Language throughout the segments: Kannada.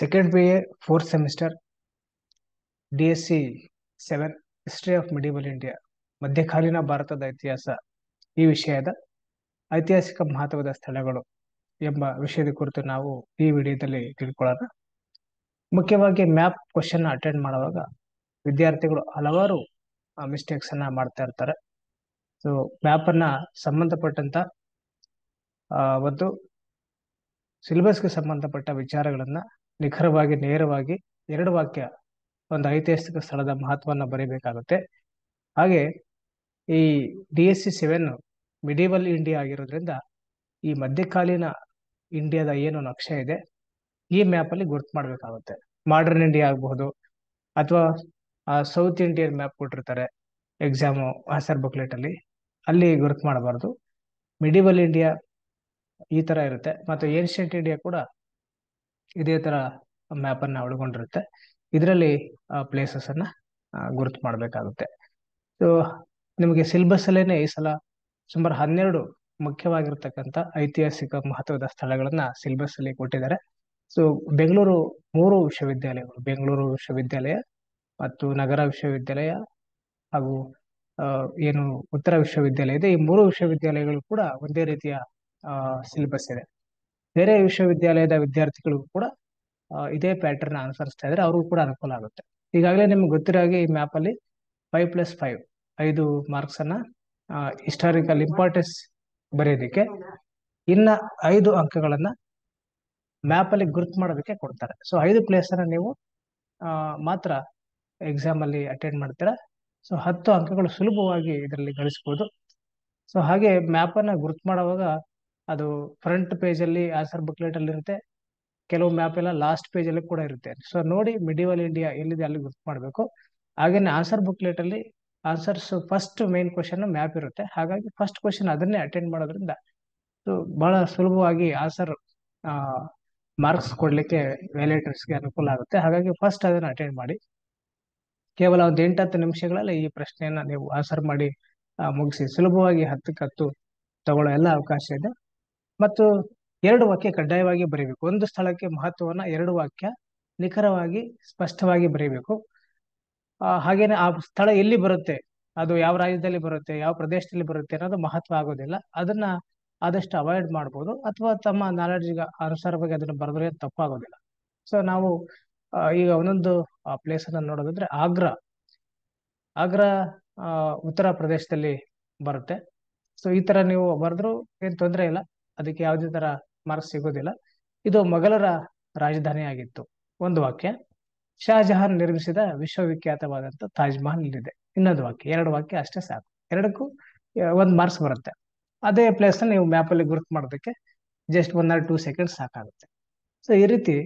second A fourth semester D S C seven history of medieval India ಮಧ್ಯಕಾಲೀನ ಭಾರತದ ಇತಿಹಾಸ ಈ ವಿಷಯದ ಐತಿಹಾಸಿಕ ಮಹತ್ವದ ಸ್ಥಳಗಳು ಎಂಬ ವಿಷಯದ ಕುರಿತು ನಾವು ಈ ವಿಡಿಯೋದಲ್ಲಿ ತಿಳ್ಕೊಳ್ಳೋಣ ಮುಖ್ಯವಾಗಿ ಮ್ಯಾಪ್ ಕ್ವಶನ್ ಅಟೆಂಡ್ ಮಾಡುವಾಗ ವಿದ್ಯಾರ್ಥಿಗಳು ಹಲವಾರು ಮಿಸ್ಟೇಕ್ಸ್ ಅನ್ನ ಮಾಡ್ತಾ ಇರ್ತಾರೆ ಸೊ ಮ್ಯಾಪ್ ಅನ್ನ ಒಂದು ಸಿಲೆಬಸ್ಗೆ ಸಂಬಂಧಪಟ್ಟ ವಿಚಾರಗಳನ್ನ ನಿಖರವಾಗಿ ನೇರವಾಗಿ ಎರಡು ವಾಕ್ಯ ಒಂದು ಐತಿಹಾಸಿಕ ಸ್ಥಳದ ಮಹತ್ವವನ್ನು ಬರೀಬೇಕಾಗುತ್ತೆ ಹಾಗೆ ಈ D S C seven medieval India ಆಗಿರೋದ್ರಿಂದ ಈ ಮಧ್ಯಕಾಲೀನ ಇಂಡಿಯಾದ ಏನು ನಕ್ಷೆ ಇದೆ ಈ ಮ್ಯಾಪ್ ಅಲ್ಲಿ ಮಾಡಬೇಕಾಗುತ್ತೆ ಮಾಡ್ಬೇಕಾಗುತ್ತೆ ಮಾಡರ್ನ್ ಇಂಡಿಯಾ ಆಗಬಹುದು ಅಥವಾ ಸೌತ್ ಇಂಡಿಯನ್ ಮ್ಯಾಪ್ ಕೊಟ್ಟಿರ್ತಾರೆ ಎಕ್ಸಾಮು ಆಸರ್ ಬುಕ್ಲೆಟ್ ಅಲ್ಲಿ ಅಲ್ಲಿ ಗುರುತು ಮಾಡಬಾರ್ದು ಮಿಡಿವಲ್ ಇಂಡಿಯಾ ಈ ತರ ಇರುತ್ತೆ ಮತ್ತು ಏನ್ಷಿಯಂಟ್ ಇಂಡಿಯಾ ಕೂಡ ಇದೇ ತರ ಮ್ಯಾಪ್ ಅನ್ನ ಒಳಗೊಂಡಿರುತ್ತೆ ಇದರಲ್ಲಿ ಪ್ಲೇಸಸ್ ಅನ್ನ ಗುರುತು ಮಾಡಬೇಕಾಗುತ್ತೆ ಸೊ ನಿಮಗೆ ಸಿಲೆಬಸ್ ಅಲ್ಲೇನೆ ಈ ಸಲ ಸುಮಾರು ಹನ್ನೆರಡು ಮುಖ್ಯವಾಗಿರ್ತಕ್ಕಂಥ ಐತಿಹಾಸಿಕ ಮಹತ್ವದ ಸ್ಥಳಗಳನ್ನ ಸಿಲೆಬಸ್ ಅಲ್ಲಿ ಕೊಟ್ಟಿದ್ದಾರೆ ಸೊ ಬೆಂಗಳೂರು ಮೂರು ವಿಶ್ವವಿದ್ಯಾಲಯಗಳು ಬೆಂಗಳೂರು ವಿಶ್ವವಿದ್ಯಾಲಯ ಮತ್ತು ನಗರ ವಿಶ್ವವಿದ್ಯಾಲಯ ಹಾಗೂ ಏನು ಉತ್ತರ ವಿಶ್ವವಿದ್ಯಾಲಯ ಇದೆ ಈ ಮೂರು ವಿಶ್ವವಿದ್ಯಾಲಯಗಳು ಕೂಡ ಒಂದೇ ರೀತಿಯ ಸಿಲೆಬಸ್ ಇದೆ ಬೇರೆ ವಿಶ್ವವಿದ್ಯಾಲಯದ ವಿದ್ಯಾರ್ಥಿಗಳಿಗೂ ಕೂಡ ಇದೇ ಪ್ಯಾಟರ್ನ್ ಅನುಸರಿಸ್ತಾ ಇದ್ರೆ ಅವ್ರಿಗೂ ಕೂಡ ಅನುಕೂಲ ಆಗುತ್ತೆ ಈಗಾಗಲೇ ನಿಮ್ಗೆ ಹಾಗೆ ಈ ಮ್ಯಾಪ್ ಅಲ್ಲಿ ಫೈವ್ ಪ್ಲಸ್ ಫೈವ್ ಐದು ಮಾರ್ಕ್ಸ್ ಅನ್ನ ಹಿಸ್ಟಾರಿಕಲ್ ಇಂಪಾರ್ಟೆನ್ಸ್ ಬರೆಯೋದಿಕ್ಕೆ ಇನ್ನ ಐದು ಅಂಕಗಳನ್ನ ಮ್ಯಾಪ್ ಅಲ್ಲಿ ಗುರುತು ಮಾಡೋದಕ್ಕೆ ಕೊಡ್ತಾರೆ ಸೊ ಐದು ಪ್ಲೇಸ್ ಅನ್ನ ನೀವು ಮಾತ್ರ ಎಕ್ಸಾಮ್ ಅಲ್ಲಿ ಅಟೆಂಡ್ ಮಾಡ್ತೀರಾ ಸೊ ಹತ್ತು ಅಂಕಗಳು ಸುಲಭವಾಗಿ ಇದರಲ್ಲಿ ಗಳಿಸ್ಬೋದು ಸೊ ಹಾಗೆ ಮ್ಯಾಪ್ ಅನ್ನ ಗುರುತು ಮಾಡುವಾಗ ಅದು ಫ್ರಂಟ್ ಪೇಜ್ ಅಲ್ಲಿ ಆನ್ಸರ್ ಬುಕ್ಲೆಟ್ ಅಲ್ಲಿ ಇರುತ್ತೆ ಕೆಲವು ಮ್ಯಾಪ್ ಎಲ್ಲ ಲಾಸ್ಟ್ ಪೇಜ್ ಅಲ್ಲಿ ಕೂಡ ಇರುತ್ತೆ ಸೊ ನೋಡಿ ಮಿಡಿವಲ್ ಇಂಡಿಯಾ ಎಲ್ಲಿದೆ ಅಲ್ಲಿ ಗುರುತು ಮಾಡಬೇಕು ಹಾಗೇನೆ ಆನ್ಸರ್ ಬುಕ್ಲೆಟ್ ಅಲ್ಲಿ answers first main question map ಇರುತ್ತೆ ಹಾಗಾಗಿ ಫಸ್ಟ್ ಕ್ವಶನ್ ಅದನ್ನೇ ಅಟೆಂಡ್ ಮಾಡೋದ್ರಿಂದ ಬಹಳ ಸುಲಭವಾಗಿ ಆನ್ಸರ್ ಮಾರ್ಕ್ಸ್ ಕೊಡ್ಲಿಕ್ಕೆ ವ್ಯಾಲೇಟರ್ಸ್ಗೆ ಅನುಕೂಲ ಆಗುತ್ತೆ ಹಾಗಾಗಿ ಫಸ್ಟ್ ಅದನ್ನ ಅಟೆಂಡ್ ಮಾಡಿ ಕೇವಲ ಒಂದು ಎಂಟತ್ತು ನಿಮಿಷಗಳಲ್ಲಿ ಈ ಪ್ರಶ್ನೆಯನ್ನ ನೀವು ಆನ್ಸರ್ ಮಾಡಿ ಮುಗಿಸಿ ಸುಲಭವಾಗಿ ಹತ್ತಕ್ಕೆ ಹತ್ತು ತಗೊಳ್ಳೋ ಎಲ್ಲ ಅವಕಾಶ ಇದೆ ಮತ್ತು ಎರಡು ವಾಕ್ಯ ಕಡ್ಡಾಯವಾಗಿ ಬರೀಬೇಕು ಒಂದು ಸ್ಥಳಕ್ಕೆ ಮಹತ್ವವನ್ನ ಎರಡು ವಾಕ್ಯ ನಿಖರವಾಗಿ ಸ್ಪಷ್ಟವಾಗಿ ಬರೀಬೇಕು ಹಾಗೇನೆ ಆ ಸ್ಥಳ ಎಲ್ಲಿ ಬರುತ್ತೆ ಅದು ಯಾವ ರಾಜ್ಯದಲ್ಲಿ ಬರುತ್ತೆ ಯಾವ ಪ್ರದೇಶದಲ್ಲಿ ಬರುತ್ತೆ ಅನ್ನೋದು ಮಹತ್ವ ಆಗೋದಿಲ್ಲ ಅದನ್ನ ಆದಷ್ಟು ಅವಾಯ್ಡ್ ಮಾಡ್ಬೋದು ಅಥವಾ ತಮ್ಮ ನಾಲೆಡ್ಜ್ಗೆ ಅನುಸಾರವಾಗಿ ಅದನ್ನು ಬರೆದ್ರೆ ತಪ್ಪಾಗೋದಿಲ್ಲ ಸೊ ನಾವು ಈಗ ಒಂದೊಂದು ಪ್ಲೇಸ್ ಅನ್ನ ನೋಡೋದಂದ್ರೆ ಆಗ್ರಾ ಆಗ್ರಾ ಉತ್ತರ ಪ್ರದೇಶದಲ್ಲಿ ಬರುತ್ತೆ ಸೊ ಈ ತರ ನೀವು ಬರೆದ್ರು ಏನ್ ತೊಂದರೆ ಇಲ್ಲ ಅದಕ್ಕೆ ಯಾವುದೇ ತರ ಮಾರ್ಕ್ಸ್ ಸಿಗೋದಿಲ್ಲ ಇದು ಮೊಘಲರ ರಾಜಧಾನಿಯಾಗಿತ್ತು ಒಂದು ವಾಕ್ಯ ಶಾಜಹಾನ್ ನಿರ್ಮಿಸಿದ ವಿಶ್ವವಿಖ್ಯಾತವಾದಂತ ತಾಜ್ ಮಹಲ್ ಇದೆ ಇನ್ನೊಂದು ವಾಕ್ಯ ಎರಡು ವಾಕ್ಯ ಅಷ್ಟೇ ಸಾಕು ಎರಡಕ್ಕೂ ಒಂದು ಮಾರ್ಕ್ಸ್ ಬರುತ್ತೆ ಅದೇ ಪ್ಲೇಸ್ ನೀವು ಮ್ಯಾಪ್ ಅಲ್ಲಿ ಗುರುತು ಮಾಡೋದಕ್ಕೆ just one or two seconds ಸಾಕಾಗುತ್ತೆ ಸೊ ಈ ರೀತಿ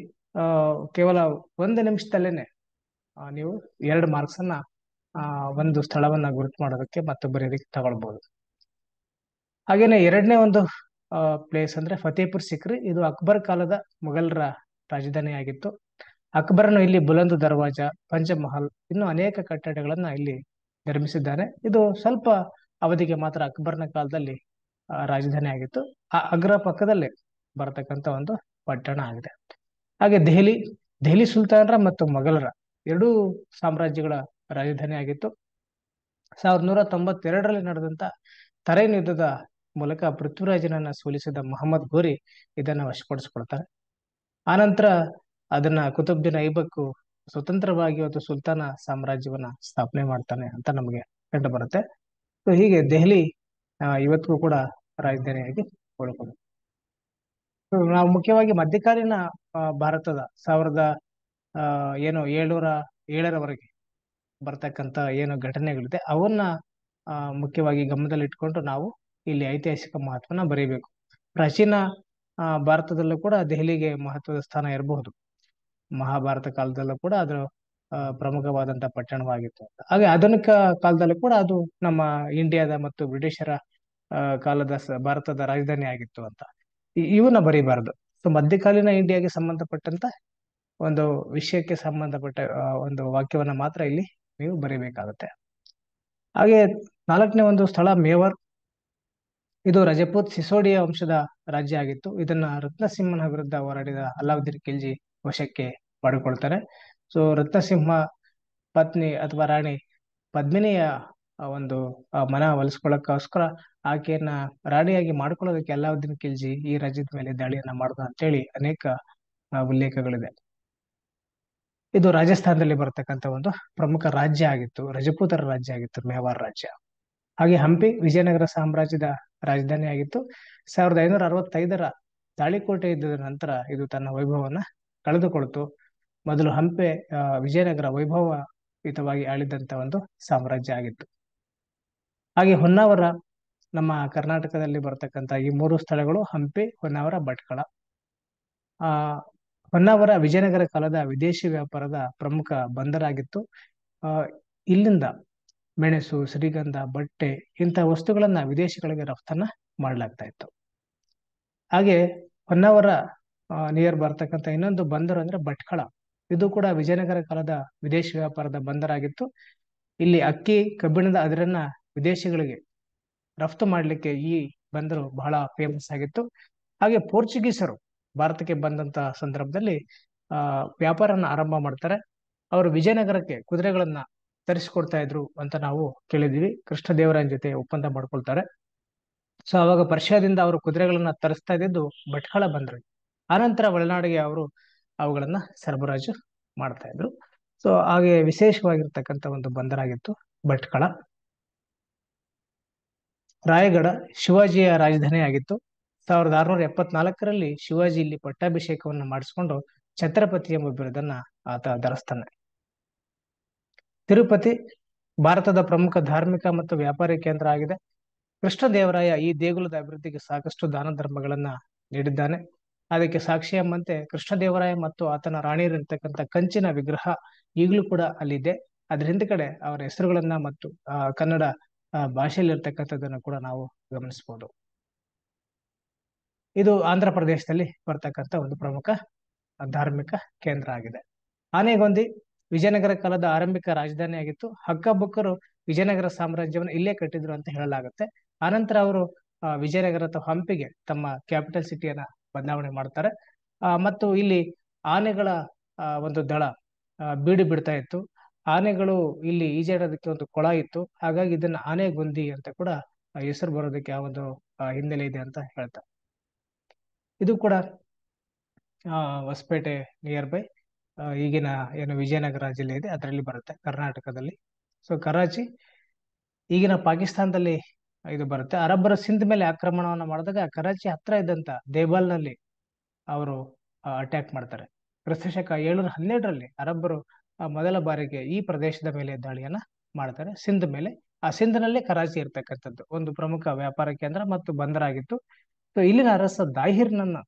ಕೇವಲ ಒಂದು ನಿಮಿಷದಲ್ಲೇನೆ ನೀವು ಎರಡು ಮಾರ್ಕ್ಸ್ ಅನ್ನ ಒಂದು ಸ್ಥಳವನ್ನ ಗುರುತು ಮಾಡೋದಕ್ಕೆ ಮತ್ತು ತಗೊಳ್ಬಹುದು ಹಾಗೇನೆ ಎರಡನೇ ಒಂದು ಪ್ಲೇಸ್ ಅಂದ್ರೆ ಫತೇಪುರ್ ಸಿಕ್ರಿ ಇದು ಅಕ್ಬರ್ ಕಾಲದ ಮೊಘಲರ ರಾಜಧಾನಿಯಾಗಿತ್ತು ಅಕ್ಬರ್ನು ಇಲ್ಲಿ ಬುಲಂದ್ ದರ್ವಾಜ ಪಂಚಮಹಲ್ ಇನ್ನು ಅನೇಕ ಕಟ್ಟಡಗಳನ್ನ ಇಲ್ಲಿ ನಿರ್ಮಿಸಿದ್ದಾನೆ ಇದು ಸ್ವಲ್ಪ ಅವಧಿಗೆ ಮಾತ್ರ ಅಕ್ಬರ್ನ ಕಾಲದಲ್ಲಿ ರಾಜಧಾನಿ ಆಗಿತ್ತು ಆ ಅಗ್ರ ಪಕ್ಕದಲ್ಲಿ ಬರತಕ್ಕಂತ ಒಂದು ಪಟ್ಟಣ ಆಗಿದೆ ಹಾಗೆ ದೆಹಲಿ ದೆಹಲಿ ಸುಲ್ತಾನರ ಮತ್ತು ಮೊಘಲರ ಎರಡೂ ಸಾಮ್ರಾಜ್ಯಗಳ ರಾಜಧಾನಿ ಆಗಿತ್ತು ಸಾವಿರದ ನೂರ ತೊಂಬತ್ತೆರಡರಲ್ಲಿ ನಡೆದಂತ ತರೈನ್ ಯುದ್ಧದ ಮೂಲಕ ಪೃಥ್ವಿರಾಜನನ್ನ ಸೋಲಿಸಿದ ಮೊಹಮ್ಮದ್ ಗೋರಿ ಇದನ್ನ ವಶಪಡಿಸಿಕೊಳ್ತಾರೆ ಆನಂತರ ಅದನ್ನ ಕುತುಬ್ದಿನ ಐಬಕ್ಕು ಸ್ವತಂತ್ರವಾಗಿ ಒಂದು ಸುಲ್ತಾನ ಸಾಮ್ರಾಜ್ಯವನ್ನ ಸ್ಥಾಪನೆ ಮಾಡ್ತಾನೆ ಅಂತ ನಮಗೆ ಕಂಡು ಬರುತ್ತೆ ಸೊ ಹೀಗೆ ದೆಹಲಿ ಇವತ್ತಿಗೂ ಕೂಡ ರಾಜಧಾನಿಯಾಗಿ ಉಳ್ಕೊಳ್ಳುತ್ತೆ ನಾವು ಮುಖ್ಯವಾಗಿ ಮಧ್ಯಕಾಲೀನ ಭಾರತದ ಸಾವಿರದ ಏನು ಏಳುನೂರ ಏಳರವರೆಗೆ ಬರ್ತಕ್ಕಂತ ಏನು ಘಟನೆಗಳಿದೆ ಅವನ್ನ ಮುಖ್ಯವಾಗಿ ಗಮನದಲ್ಲಿ ಇಟ್ಕೊಂಡು ನಾವು ಇಲ್ಲಿ ಐತಿಹಾಸಿಕ ಮಹತ್ವನ ಬರೀಬೇಕು ಪ್ರಾಚೀನ ಭಾರತದಲ್ಲೂ ಕೂಡ ದೆಹಲಿಗೆ ಮಹತ್ವದ ಸ್ಥಾನ ಇರಬಹುದು ಮಹಾಭಾರತ ಕಾಲದಲ್ಲೂ ಕೂಡ ಅದು ಪ್ರಮುಖವಾದಂತ ಪಟ್ಟಣವಾಗಿತ್ತು ಹಾಗೆ ಆಧುನಿಕ ಕಾಲದಲ್ಲೂ ಕೂಡ ಅದು ನಮ್ಮ ಇಂಡಿಯಾದ ಮತ್ತು ಬ್ರಿಟಿಷರ ಕಾಲದ ಭಾರತದ ರಾಜಧಾನಿ ಆಗಿತ್ತು ಅಂತ ಇವನ್ನ ಬರೀಬಾರದು ಸೊ ಮಧ್ಯಕಾಲೀನ ಇಂಡಿಯಾಗೆ ಸಂಬಂಧಪಟ್ಟಂತ ಒಂದು ವಿಷಯಕ್ಕೆ ಸಂಬಂಧಪಟ್ಟ ಒಂದು ವಾಕ್ಯವನ್ನ ಮಾತ್ರ ಇಲ್ಲಿ ನೀವು ಬರೀಬೇಕಾಗತ್ತೆ ಹಾಗೆ ನಾಲ್ಕನೇ ಒಂದು ಸ್ಥಳ ಮೇವರ್ ಇದು ರಜಪೂತ್ ಸಿಸೋಡಿಯ ವಂಶದ ರಾಜ್ಯ ಆಗಿತ್ತು ಇದನ್ನ ರತ್ನಸಿಂಹನ ವಿರುದ್ಧ ಹೋರಾಡಿದ ಅಲ್ಲಾವುದ್ದೀನ್ ಖಿಲ್ಜಿ ವಶಕ್ಕೆ ಪಡ್ಕೊಳ್ತಾರೆ ಸೊ ರತ್ನಸಿಂಹ ಪತ್ನಿ ಅಥವಾ ರಾಣಿ ಪದ್ಮಿನಿಯ ಒಂದು ಮನ ಒಲಿಸ್ಕೊಳ್ಳೋಕ್ಕೋಸ್ಕರ ಆಕೆಯನ್ನ ರಾಣಿಯಾಗಿ ಮಾಡ್ಕೊಳ್ಳೋದಕ್ಕೆ ಅಲ್ಲಾವುದ್ದೀನ್ ಖಿಲ್ಜಿ ಈ ರಾಜ್ಯದ ಮೇಲೆ ದಾಳಿಯನ್ನ ಮಾಡಿದ ಅಂತೇಳಿ ಅನೇಕ ಉಲ್ಲೇಖಗಳಿದೆ ಇದು ರಾಜಸ್ಥಾನದಲ್ಲಿ ಬರತಕ್ಕಂತ ಒಂದು ಪ್ರಮುಖ ರಾಜ್ಯ ಆಗಿತ್ತು ರಜಪೂತರ ರಾಜ್ಯ ಆಗಿತ್ತು ಮೇವಾರ್ ರಾಜ್ಯ ಹಾಗೆ ಹಂಪಿ ವಿಜಯನಗರ ಸಾಮ್ರಾಜ್ಯದ ರಾಜಧಾನಿಯಾಗಿತ್ತು ಸಾವಿರದ ಐನೂರ ಅರವತ್ತೈದರ ತಾಳಿಕೋಟೆ ಇದ್ದ ನಂತರ ಇದು ತನ್ನ ವೈಭವವನ್ನ ಕಳೆದುಕೊಳ್ತು ಮೊದಲು ಹಂಪೆ ವಿಜಯನಗರ ವೈಭವಯುತವಾಗಿ ಆಳಿದಂತ ಒಂದು ಸಾಮ್ರಾಜ್ಯ ಆಗಿತ್ತು ಹಾಗೆ ಹೊನ್ನಾವರ ನಮ್ಮ ಕರ್ನಾಟಕದಲ್ಲಿ ಬರತಕ್ಕಂತಹ ಈ ಮೂರು ಸ್ಥಳಗಳು ಹಂಪೆ ಹೊನ್ನಾವರ ಭಟ್ಕಳ ಆ ಹೊನ್ನಾವರ ವಿಜಯನಗರ ಕಾಲದ ವಿದೇಶಿ ವ್ಯಾಪಾರದ ಪ್ರಮುಖ ಬಂದರಾಗಿತ್ತು ಅಹ್ ಇಲ್ಲಿಂದ ಮೆಣಸು ಶ್ರೀಗಂಧ ಬಟ್ಟೆ ಇಂತಹ ವಸ್ತುಗಳನ್ನ ವಿದೇಶಗಳಿಗೆ ರಫ್ತನ್ನ ಮಾಡಲಾಗ್ತಾ ಇತ್ತು ಹಾಗೆ ಹೊನ್ನಾವರ ನಿಯರ್ ಬರ್ತಕ್ಕಂಥ ಇನ್ನೊಂದು ಬಂದರು ಅಂದ್ರೆ ಭಟ್ಕಳ ಇದು ಕೂಡ ವಿಜಯನಗರ ಕಾಲದ ವಿದೇಶಿ ವ್ಯಾಪಾರದ ಬಂದರಾಗಿತ್ತು ಇಲ್ಲಿ ಅಕ್ಕಿ ಕಬ್ಬಿಣದ ಅದರನ್ನ ವಿದೇಶಿಗಳಿಗೆ ರಫ್ತು ಮಾಡಲಿಕ್ಕೆ ಈ ಬಂದರು ಬಹಳ ಫೇಮಸ್ ಆಗಿತ್ತು ಹಾಗೆ ಪೋರ್ಚುಗೀಸರು ಭಾರತಕ್ಕೆ ಬಂದಂತ ಸಂದರ್ಭದಲ್ಲಿ ಆ ವ್ಯಾಪಾರನ ಆರಂಭ ಮಾಡ್ತಾರೆ ಅವರು ವಿಜಯನಗರಕ್ಕೆ ಕುದುರೆಗಳನ್ನ ತರಿಸ್ಕೊಡ್ತಾ ಇದ್ರು ಅಂತ ನಾವು ಕೃಷ್ಣ ಕೃಷ್ಣದೇವರಾಯನ ಜೊತೆ ಒಪ್ಪಂದ ಮಾಡ್ಕೊಳ್ತಾರೆ ಸೊ ಅವಾಗ ಪರ್ಷಿಯಾದಿಂದ ಅವರು ಕುದುರೆಗಳನ್ನ ತರಿಸ್ತಾ ಇದ್ದಿದ್ದು ಭಟ್ಕಳ ಬಂದರು ಆನಂತರ ಒಳನಾಡಿಗೆ ಅವರು ಅವುಗಳನ್ನ ಸರಬರಾಜು ಮಾಡ್ತಾ ಇದ್ರು ಸೊ ಹಾಗೆ ವಿಶೇಷವಾಗಿರ್ತಕ್ಕಂತ ಒಂದು ಬಂದರಾಗಿತ್ತು ಭಟ್ಕಳ ರಾಯಗಢ ಶಿವಾಜಿಯ ರಾಜಧಾನಿ ಆಗಿತ್ತು ಸಾವಿರದ ಆರುನೂರ ಎಪ್ಪತ್ನಾಲ್ಕರಲ್ಲಿ ಶಿವಾಜಿ ಇಲ್ಲಿ ಪಟ್ಟಾಭಿಷೇಕವನ್ನು ಮಾಡಿಸ್ಕೊಂಡು ಛತ್ರಪತಿ ಎಂಬ ಬಿರುದನ್ನ ಆತ ಧರಿಸ್ತಾನೆ ತಿರುಪತಿ ಭಾರತದ ಪ್ರಮುಖ ಧಾರ್ಮಿಕ ಮತ್ತು ವ್ಯಾಪಾರಿ ಕೇಂದ್ರ ಆಗಿದೆ ಕೃಷ್ಣ ದೇವರಾಯ ಈ ದೇಗುಲದ ಅಭಿವೃದ್ಧಿಗೆ ಸಾಕಷ್ಟು ದಾನ ಧರ್ಮಗಳನ್ನ ನೀಡಿದ್ದಾನೆ ಅದಕ್ಕೆ ಸಾಕ್ಷಿ ಎಂಬಂತೆ ಕೃಷ್ಣದೇವರಾಯ ಮತ್ತು ಆತನ ರಾಣಿಯರಿರ್ತಕ್ಕಂಥ ಕಂಚಿನ ವಿಗ್ರಹ ಈಗಲೂ ಕೂಡ ಅಲ್ಲಿದೆ ಅದ್ರ ಕಡೆ ಅವರ ಹೆಸರುಗಳನ್ನ ಮತ್ತು ಕನ್ನಡ ಭಾಷೆಯಲ್ಲಿ ಇರ್ತಕ್ಕಂಥದ್ದನ್ನು ಕೂಡ ನಾವು ಗಮನಿಸಬಹುದು ಇದು ಆಂಧ್ರ ಪ್ರದೇಶದಲ್ಲಿ ಬರ್ತಕ್ಕಂಥ ಒಂದು ಪ್ರಮುಖ ಧಾರ್ಮಿಕ ಕೇಂದ್ರ ಆಗಿದೆ ಆನೆಗೊಂದಿ ವಿಜಯನಗರ ಕಾಲದ ಆರಂಭಿಕ ರಾಜಧಾನಿಯಾಗಿತ್ತು ಹಕ್ಕಬುಕ್ಕರು ವಿಜಯನಗರ ಸಾಮ್ರಾಜ್ಯವನ್ನು ಇಲ್ಲೇ ಕಟ್ಟಿದ್ರು ಅಂತ ಹೇಳಲಾಗುತ್ತೆ ಆನಂತರ ಅವರು ವಿಜಯನಗರ ಅಥವಾ ಹಂಪಿಗೆ ತಮ್ಮ ಕ್ಯಾಪಿಟಲ್ ಸಿಟಿಯನ್ನ ಬದಲಾವಣೆ ಮಾಡ್ತಾರೆ ಮತ್ತು ಇಲ್ಲಿ ಆನೆಗಳ ಒಂದು ದಳ ಬೀಡು ಬಿಡ್ತಾ ಇತ್ತು ಆನೆಗಳು ಇಲ್ಲಿ ಈಜಾಡೋದಕ್ಕೆ ಒಂದು ಕೊಳ ಇತ್ತು ಹಾಗಾಗಿ ಇದನ್ನ ಆನೆಗುಂದಿ ಅಂತ ಕೂಡ ಹೆಸರು ಬರೋದಕ್ಕೆ ಆ ಒಂದು ಹಿನ್ನೆಲೆ ಇದೆ ಅಂತ ಹೇಳ್ತಾರೆ ಇದು ಕೂಡ ಹೊಸಪೇಟೆ ನಿಯರ್ ಬೈ ಈಗಿನ ಏನು ವಿಜಯನಗರ ಜಿಲ್ಲೆ ಇದೆ ಅದರಲ್ಲಿ ಬರುತ್ತೆ ಕರ್ನಾಟಕದಲ್ಲಿ ಸೊ ಕರಾಚಿ ಈಗಿನ ಪಾಕಿಸ್ತಾನದಲ್ಲಿ ಇದು ಬರುತ್ತೆ ಅರಬ್ಬರ ಸಿಂಧ್ ಮೇಲೆ ಆಕ್ರಮಣವನ್ನು ಮಾಡಿದಾಗ ಕರಾಚಿ ಹತ್ರ ಇದ್ದಂತ ನಲ್ಲಿ ಅವರು ಅಟ್ಯಾಕ್ ಮಾಡ್ತಾರೆ ಕ್ರಿಸ್ತಶಕ ಏಳ್ನೂರ ಹನ್ನೆರಡರಲ್ಲಿ ಅರಬ್ಬರು ಮೊದಲ ಬಾರಿಗೆ ಈ ಪ್ರದೇಶದ ಮೇಲೆ ದಾಳಿಯನ್ನ ಮಾಡ್ತಾರೆ ಸಿಂಧ್ ಮೇಲೆ ಆ ಸಿಂಧ್ನಲ್ಲೇ ಕರಾಚಿ ಇರ್ತಕ್ಕಂಥದ್ದು ಒಂದು ಪ್ರಮುಖ ವ್ಯಾಪಾರ ಕೇಂದ್ರ ಮತ್ತು ಬಂದರಾಗಿತ್ತು ಸೊ ಇಲ್ಲಿನ ಅರಸ ದಾಹಿರ್ನನ್ನ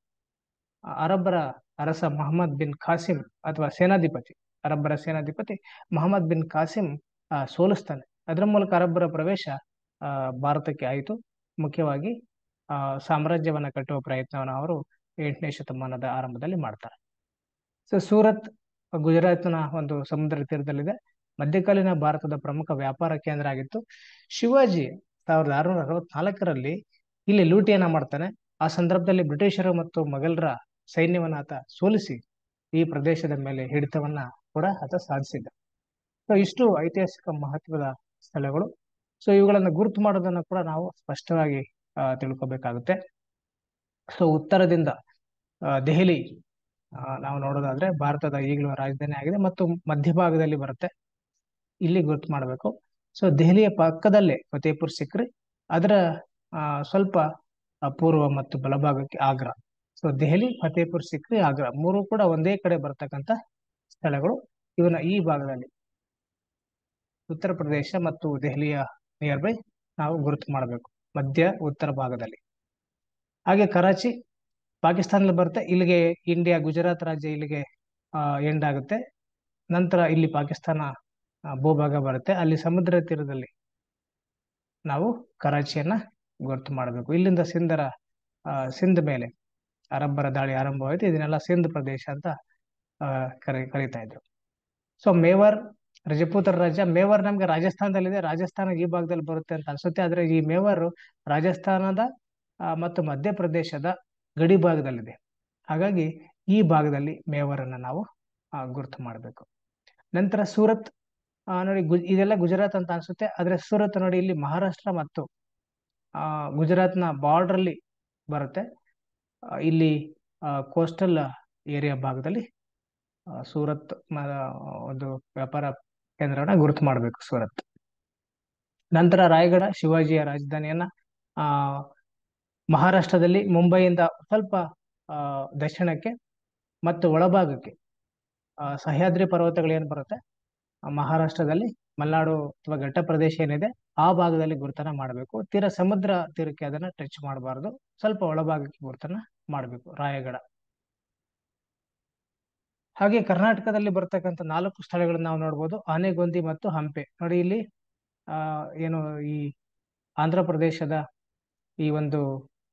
ಅರಬ್ಬರ ಅರಸ ಮೊಹಮ್ಮದ್ ಬಿನ್ ಖಾಸಿಂ ಅಥವಾ ಸೇನಾಧಿಪತಿ ಅರಬ್ಬರ ಸೇನಾಧಿಪತಿ ಮೊಹಮ್ಮದ್ ಬಿನ್ ಖಾಸಿಂ ಸೋಲಿಸ್ತಾನೆ ಅದರ ಮೂಲಕ ಅರಬ್ಬರ ಪ್ರವೇಶ ಭಾರತಕ್ಕೆ ಆಯಿತು ಮುಖ್ಯವಾಗಿ ಸಾಮ್ರಾಜ್ಯವನ್ನು ಕಟ್ಟುವ ಪ್ರಯತ್ನವನ್ನು ಅವರು ಎಂಟನೇ ಶತಮಾನದ ಆರಂಭದಲ್ಲಿ ಮಾಡ್ತಾರೆ ಸೊ ಸೂರತ್ ಗುಜರಾತ್ನ ಒಂದು ಸಮುದ್ರ ತೀರದಲ್ಲಿದೆ ಮಧ್ಯಕಾಲೀನ ಭಾರತದ ಪ್ರಮುಖ ವ್ಯಾಪಾರ ಕೇಂದ್ರ ಆಗಿತ್ತು ಶಿವಾಜಿ ಸಾವಿರದ ಆರುನೂರ ಅರವತ್ನಾಲ್ಕರಲ್ಲಿ ಇಲ್ಲಿ ಲೂಟಿಯನ್ನ ಮಾಡ್ತಾನೆ ಆ ಸಂದರ್ಭದಲ್ಲಿ ಬ್ರಿಟಿಷರು ಮತ್ತು ಮೊಘಲರ ಸೈನ್ಯವನ್ನ ಆತ ಸೋಲಿಸಿ ಈ ಪ್ರದೇಶದ ಮೇಲೆ ಹಿಡಿತವನ್ನ ಕೂಡ ಆತ ಸಾಧಿಸಿದ್ದ ಸೊ ಇಷ್ಟು ಐತಿಹಾಸಿಕ ಮಹತ್ವದ ಸ್ಥಳಗಳು ಸೊ ಇವುಗಳನ್ನು ಗುರುತು ಮಾಡೋದನ್ನ ಕೂಡ ನಾವು ಸ್ಪಷ್ಟವಾಗಿ ತಿಳ್ಕೊಬೇಕಾಗುತ್ತೆ ಸೊ ಉತ್ತರದಿಂದ ದೆಹಲಿ ನಾವು ನೋಡೋದಾದ್ರೆ ಭಾರತದ ಈಗಲೂ ರಾಜಧಾನಿ ಆಗಿದೆ ಮತ್ತು ಮಧ್ಯಭಾಗದಲ್ಲಿ ಬರುತ್ತೆ ಇಲ್ಲಿ ಗುರುತು ಮಾಡಬೇಕು ಸೊ ದೆಹಲಿಯ ಪಕ್ಕದಲ್ಲೇ ಫತೇಪುರ್ ಸಿಕ್ರಿ ಅದರ ಸ್ವಲ್ಪ ಪೂರ್ವ ಮತ್ತು ಬಲಭಾಗಕ್ಕೆ ಆಗ್ರಾ ಸೊ ದೆಹಲಿ ಫತೇಪುರ್ ಸಿಕ್ರಿ ಆಗ್ರಾ ಮೂರು ಕೂಡ ಒಂದೇ ಕಡೆ ಬರ್ತಕ್ಕಂಥ ಸ್ಥಳಗಳು ಇವನ ಈ ಭಾಗದಲ್ಲಿ ಉತ್ತರ ಪ್ರದೇಶ ಮತ್ತು ದೆಹಲಿಯ ನಿಯರ್ ಬೈ ನಾವು ಗುರುತು ಮಾಡಬೇಕು ಮಧ್ಯ ಉತ್ತರ ಭಾಗದಲ್ಲಿ ಹಾಗೆ ಕರಾಚಿ ಪಾಕಿಸ್ತಾನದಲ್ಲಿ ಬರುತ್ತೆ ಇಲ್ಲಿಗೆ ಇಂಡಿಯಾ ಗುಜರಾತ್ ರಾಜ್ಯ ಇಲ್ಲಿಗೆ ಎಂಡ್ ಆಗುತ್ತೆ ನಂತರ ಇಲ್ಲಿ ಪಾಕಿಸ್ತಾನ ಭೂಭಾಗ ಬರುತ್ತೆ ಅಲ್ಲಿ ಸಮುದ್ರ ತೀರದಲ್ಲಿ ನಾವು ಕರಾಚಿಯನ್ನ ಗುರುತು ಮಾಡಬೇಕು ಇಲ್ಲಿಂದ ಸಿಂಧರ ಸಿಂಧ್ ಮೇಲೆ ಅರಬ್ಬರ ದಾಳಿ ಆರಂಭವಾಯಿತು ಇದನ್ನೆಲ್ಲ ಸಿಂಧ್ ಪ್ರದೇಶ ಅಂತ ಕರಿ ಕರೀತಾ ಇದ್ರು ಸೊ ಮೇವರ್ ರಜಪೂತರ ರಾಜ್ಯ ಮೇವರ್ ನಮ್ಗೆ ರಾಜಸ್ಥಾನದಲ್ಲಿದೆ ರಾಜಸ್ಥಾನ ಈ ಭಾಗದಲ್ಲಿ ಬರುತ್ತೆ ಅಂತ ಅನ್ಸುತ್ತೆ ಆದ್ರೆ ಈ ಮೇವರ್ ರಾಜಸ್ಥಾನದ ಮತ್ತು ಮಧ್ಯಪ್ರದೇಶದ ಗಡಿ ಭಾಗದಲ್ಲಿದೆ ಹಾಗಾಗಿ ಈ ಭಾಗದಲ್ಲಿ ಮೇವರನ್ನ ನಾವು ಗುರುತು ಮಾಡಬೇಕು ನಂತರ ಸೂರತ್ ನೋಡಿ ಗು ಇದೆಲ್ಲ ಗುಜರಾತ್ ಅಂತ ಅನ್ಸುತ್ತೆ ಆದ್ರೆ ಸೂರತ್ ನೋಡಿ ಇಲ್ಲಿ ಮಹಾರಾಷ್ಟ್ರ ಮತ್ತು ಆ ಗುಜರಾತ್ನ ಬಾರ್ಡ್ರಲ್ಲಿ ಬರುತ್ತೆ ಇಲ್ಲಿ ಕೋಸ್ಟಲ್ ಏರಿಯಾ ಭಾಗದಲ್ಲಿ ಸೂರತ್ ಒಂದು ವ್ಯಾಪಾರ ಕೇಂದ್ರವನ್ನ ಗುರುತು ಮಾಡಬೇಕು ಸೂರತ್ ನಂತರ ರಾಯಗಢ ಶಿವಾಜಿಯ ರಾಜಧಾನಿಯನ್ನ ಆ ಮಹಾರಾಷ್ಟ್ರದಲ್ಲಿ ಮುಂಬೈಯಿಂದ ಸ್ವಲ್ಪ ದಕ್ಷಿಣಕ್ಕೆ ಮತ್ತು ಒಳಭಾಗಕ್ಕೆ ಸಹ್ಯಾದ್ರಿ ಪರ್ವತಗಳೇನ್ ಬರುತ್ತೆ ಮಹಾರಾಷ್ಟ್ರದಲ್ಲಿ ಮಲೆನಾಡು ಅಥವಾ ಘಟ್ಟ ಪ್ರದೇಶ ಏನಿದೆ ಆ ಭಾಗದಲ್ಲಿ ಗುರುತನ ಮಾಡಬೇಕು ತೀರ ಸಮುದ್ರ ತೀರಕ್ಕೆ ಅದನ್ನ ಟಚ್ ಮಾಡಬಾರದು ಸ್ವಲ್ಪ ಒಳಭಾಗಕ್ಕೆ ಗುರುತನ ಮಾಡಬೇಕು ರಾಯಗಡ ಹಾಗೆ ಕರ್ನಾಟಕದಲ್ಲಿ ಬರ್ತಕ್ಕಂಥ ನಾಲ್ಕು ಸ್ಥಳಗಳನ್ನ ನಾವು ನೋಡ್ಬೋದು ಆನೆಗೊಂದಿ ಮತ್ತು ಹಂಪೆ ನೋಡಿ ಇಲ್ಲಿ ಆ ಏನು ಈ ಆಂಧ್ರ ಪ್ರದೇಶದ ಈ ಒಂದು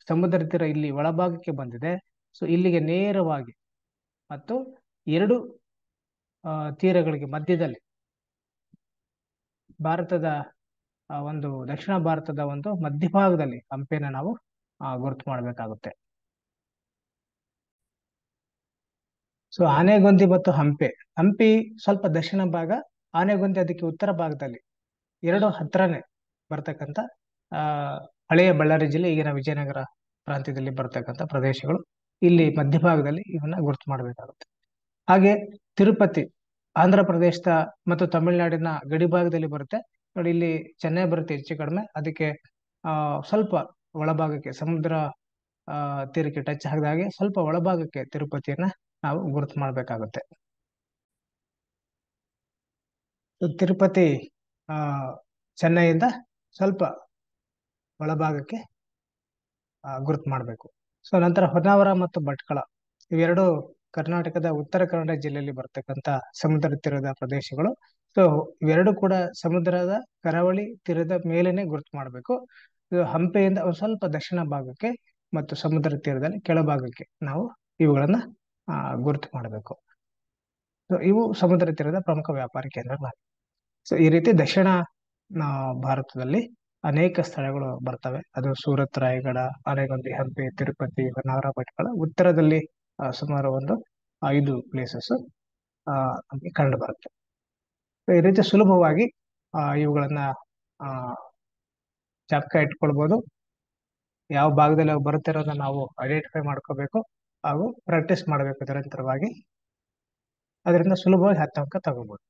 ಸಮುದ್ರ ತೀರ ಇಲ್ಲಿ ಒಳಭಾಗಕ್ಕೆ ಬಂದಿದೆ ಸೊ ಇಲ್ಲಿಗೆ ನೇರವಾಗಿ ಮತ್ತು ಎರಡು ತೀರಗಳಿಗೆ ಮಧ್ಯದಲ್ಲಿ ಭಾರತದ ಒಂದು ದಕ್ಷಿಣ ಭಾರತದ ಒಂದು ಮಧ್ಯಭಾಗದಲ್ಲಿ ಹಂಪೆನ ನಾವು ಗುರುತು ಮಾಡಬೇಕಾಗುತ್ತೆ ಸೊ ಆನೆಗೊಂದಿ ಮತ್ತು ಹಂಪೆ ಹಂಪಿ ಸ್ವಲ್ಪ ದಕ್ಷಿಣ ಭಾಗ ಆನೆಗೊಂದಿ ಅದಕ್ಕೆ ಉತ್ತರ ಭಾಗದಲ್ಲಿ ಎರಡು ಹತ್ರನೇ ಬರ್ತಕ್ಕಂಥ ಆ ಹಳೆಯ ಬಳ್ಳಾರಿ ಜಿಲ್ಲೆ ಈಗಿನ ವಿಜಯನಗರ ಪ್ರಾಂತ್ಯದಲ್ಲಿ ಬರ್ತಕ್ಕಂಥ ಪ್ರದೇಶಗಳು ಇಲ್ಲಿ ಮಧ್ಯಭಾಗದಲ್ಲಿ ಇವನ್ನ ಗುರುತು ಮಾಡಬೇಕಾಗುತ್ತೆ ಹಾಗೆ ತಿರುಪತಿ ಆಂಧ್ರ ಪ್ರದೇಶದ ಮತ್ತು ತಮಿಳುನಾಡಿನ ಗಡಿ ಭಾಗದಲ್ಲಿ ಬರುತ್ತೆ ನೋಡಿ ಇಲ್ಲಿ ಚೆನ್ನೈ ಬರುತ್ತೆ ಹೆಚ್ಚು ಕಡಿಮೆ ಅದಕ್ಕೆ ಸ್ವಲ್ಪ ಒಳಭಾಗಕ್ಕೆ ಸಮುದ್ರ ತೀರಕ್ಕೆ ಟಚ್ ಹಾಗೆ ಸ್ವಲ್ಪ ಒಳಭಾಗಕ್ಕೆ ತಿರುಪತಿಯನ್ನ ನಾವು ಗುರುತು ಮಾಡಬೇಕಾಗುತ್ತೆ ತಿರುಪತಿ ಆ ಚೆನ್ನೈಯಿಂದ ಸ್ವಲ್ಪ ಒಳಭಾಗಕ್ಕೆ ಗುರುತು ಮಾಡಬೇಕು ಸೊ ನಂತರ ಹೊನ್ನಾವರ ಮತ್ತು ಭಟ್ಕಳ ಇವೆರಡು ಕರ್ನಾಟಕದ ಉತ್ತರ ಕನ್ನಡ ಜಿಲ್ಲೆಯಲ್ಲಿ ಬರ್ತಕ್ಕಂತ ಸಮುದ್ರ ತೀರದ ಪ್ರದೇಶಗಳು ಸೊ ಇವೆರಡು ಕೂಡ ಸಮುದ್ರದ ಕರಾವಳಿ ತೀರದ ಮೇಲೇನೆ ಗುರುತು ಮಾಡಬೇಕು ಹಂಪೆಯಿಂದ ಒಂದು ಸ್ವಲ್ಪ ದಕ್ಷಿಣ ಭಾಗಕ್ಕೆ ಮತ್ತು ಸಮುದ್ರ ತೀರದಲ್ಲಿ ಕೆಳಭಾಗಕ್ಕೆ ನಾವು ಇವುಗಳನ್ನ ಗುರುತು ಮಾಡಬೇಕು ಸೊ ಇವು ಸಮುದ್ರ ತೀರದ ಪ್ರಮುಖ ವ್ಯಾಪಾರ ಕೇಂದ್ರಗಳಾಗಿವೆ ಸೊ ಈ ರೀತಿ ದಕ್ಷಿಣ ಭಾರತದಲ್ಲಿ ಅನೇಕ ಸ್ಥಳಗಳು ಬರ್ತವೆ ಅದು ಸೂರತ್ ರಾಯಗಡ ಅರೆಗೊಂದಿ ಹಂಪಿ ತಿರುಪತಿ ಹೊನ್ನಾವರ ಭಟ್ಕಳ ಉತ್ತರದಲ್ಲಿ ಸುಮಾರು ಒಂದು ಐದು ಪ್ಲೇಸಸ್ ನಮಗೆ ಕಂಡು ಬರುತ್ತೆ ಈ ರೀತಿ ಸುಲಭವಾಗಿ ಇವುಗಳನ್ನ ಜಾಪಕ ಇಟ್ಕೊಳ್ಬೋದು ಯಾವ ಭಾಗದಲ್ಲಿ ಬರುತ್ತೆ ಇರೋದನ್ನ ನಾವು ಐಡೆಂಟಿಫೈ ಮಾಡ್ಕೋಬೇಕು ಹಾಗೂ ಪ್ರಾಕ್ಟೀಸ್ ಮಾಡಬೇಕು ನಿರಂತರವಾಗಿ ಅದರಿಂದ ಸುಲಭವಾಗಿ ಹತ್ತು ಅಂಕ ತಗೋಬಹುದು